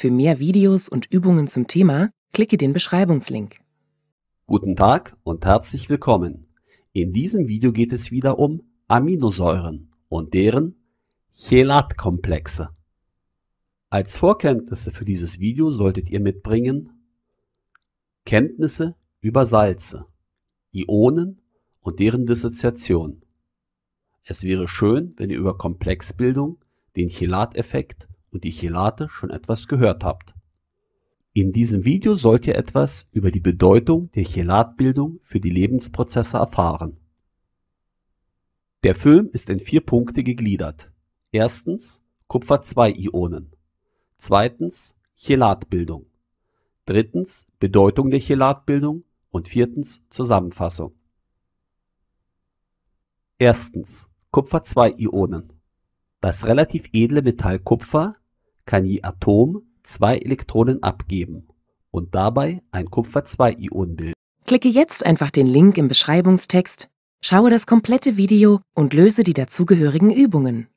Für mehr Videos und Übungen zum Thema klicke den Beschreibungslink. Guten Tag und herzlich willkommen. In diesem Video geht es wieder um Aminosäuren und deren Chelatkomplexe. Als Vorkenntnisse für dieses Video solltet ihr mitbringen Kenntnisse über Salze, Ionen und deren Dissoziation. Es wäre schön, wenn ihr über Komplexbildung, den Chelateffekt und die Chelate schon etwas gehört habt. In diesem Video sollt ihr etwas über die Bedeutung der Chelatbildung für die Lebensprozesse erfahren. Der Film ist in vier Punkte gegliedert. Erstens Kupfer-2-Ionen. Zweitens Chelatbildung. Drittens Bedeutung der Chelatbildung und viertens Zusammenfassung. Erstens Kupfer-2-Ionen. Das relativ edle Metall Kupfer kann je Atom zwei Elektronen abgeben und dabei ein Kupfer-2-Ion bilden. Klicke jetzt einfach den Link im Beschreibungstext, schaue das komplette Video und löse die dazugehörigen Übungen.